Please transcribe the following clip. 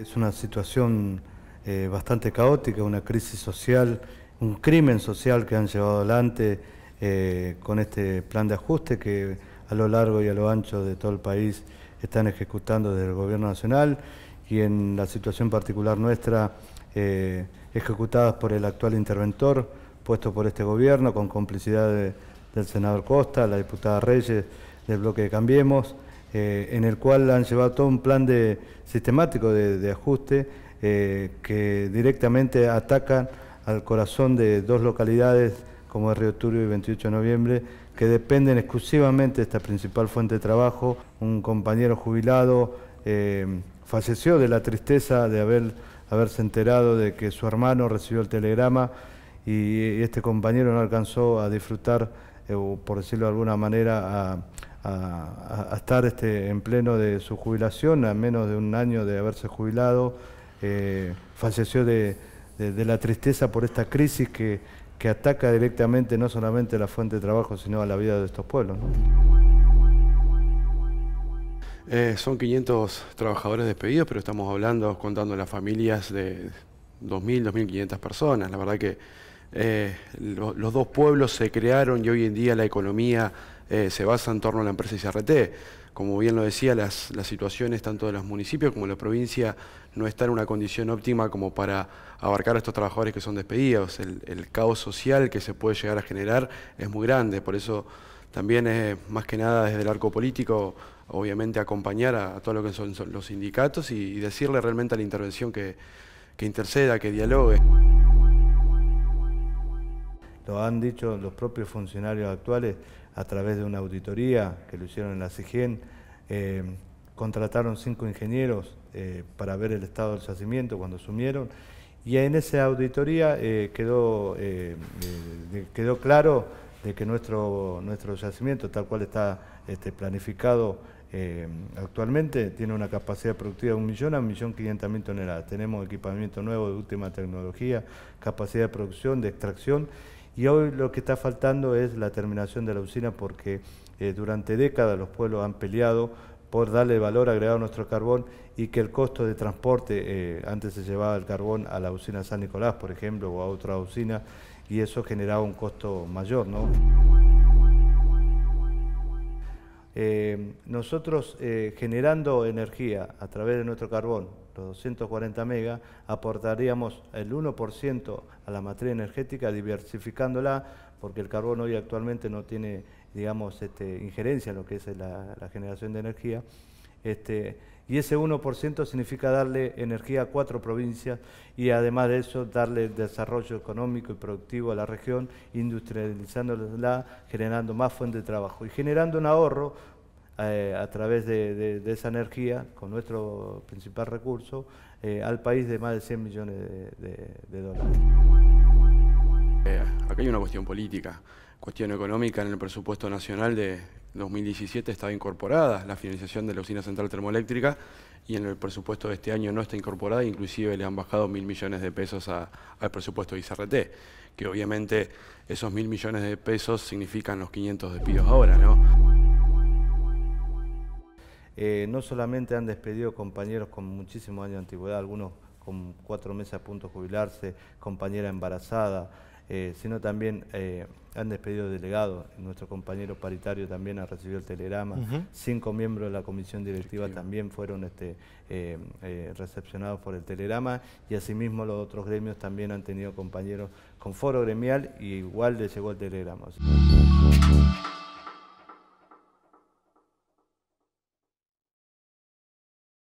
Es una situación eh, bastante caótica, una crisis social, un crimen social que han llevado adelante eh, con este plan de ajuste que a lo largo y a lo ancho de todo el país están ejecutando desde el Gobierno Nacional y en la situación particular nuestra, eh, ejecutadas por el actual interventor puesto por este Gobierno con complicidad del senador Costa, la diputada Reyes del bloque de Cambiemos. Eh, en el cual han llevado todo un plan de, sistemático de, ajuste eh, que directamente atacan al corazón de dos localidades como es Río Turio y 28 de noviembre, que dependen exclusivamente de esta principal fuente de trabajo. Un compañero jubilado eh, falleció de la tristeza de haber, haberse enterado de que su hermano recibió el telegrama y, este compañero no alcanzó a disfrutar, por decirlo de alguna manera, a, a, estar este, en pleno de su jubilación, a menos de un año de haberse jubilado, eh, falleció de, la tristeza por esta crisis que, ataca directamente no solamente a la fuente de trabajo, sino a la vida de estos pueblos. Eh, son 500 trabajadores despedidos, pero estamos hablando, contando las familias de 2.000, 2.500 personas. La verdad que eh, los dos pueblos se crearon y hoy en día la economía eh, se basa en torno a la empresa ICRT. Como bien lo decía, las, situaciones tanto de los municipios como de la provincia no están en una condición óptima como para abarcar a estos trabajadores que son despedidos. El, caos social que se puede llegar a generar es muy grande, por eso también es más que nada desde el arco político, obviamente acompañar a, todos todo lo que son, los sindicatos y, decirle realmente a la intervención que, que interceda, que dialogue lo han dicho los propios funcionarios actuales a través de una auditoría que lo hicieron en la CIGEN, eh, contrataron cinco ingenieros eh, para ver el estado del yacimiento cuando sumieron y en esa auditoría eh, quedó, quedó claro de que nuestro, nuestro yacimiento, tal cual está este, planificado actualmente, tiene una capacidad productiva de un millón a un millón quinientas mil toneladas. Tenemos equipamiento nuevo de última tecnología, capacidad de producción, de extracción y hoy lo que está faltando es la terminación de la usina porque eh, durante décadas los pueblos han peleado por darle valor agregado a nuestro carbón y que el costo de transporte, eh, antes se llevaba el carbón a la usina San Nicolás, por ejemplo, o a otra usina, y eso generaba un costo mayor. ¿no? Eh, nosotros generando energía a través de nuestro carbón, 240 megas, aportaríamos el 1% a la materia energética diversificándola, porque el carbón hoy actualmente no tiene, digamos, este, injerencia en lo que es la, generación de energía. Este, y ese 1% significa darle energía a cuatro provincias y además de eso darle desarrollo económico y productivo a la región, industrializándola, generando más fuente de trabajo y generando un ahorro eh, a través de, esa energía, con nuestro principal recurso, eh, al país de más de 100 millones de, dólares. Aquí eh, acá hay una cuestión política, cuestión económica en el presupuesto nacional de 2017 estaba incorporada la financiación de la usina central termoeléctrica y en el presupuesto de este año no está incorporada, inclusive le han bajado mil millones de pesos al presupuesto de ICRT, que obviamente esos mil millones de pesos significan los 500 despidos ahora, ¿no? Eh, no solamente han despedido compañeros con muchísimos años de antigüedad, algunos con cuatro meses a punto de jubilarse, compañera embarazada, eh, sino también eh, han despedido delegados. Nuestro compañero paritario también ha recibido el telegrama. Cinco miembros de la comisión directiva también fueron este, recepcionados por el telegrama y asimismo los otros gremios también han tenido compañeros con foro gremial y igual les llegó el telegrama.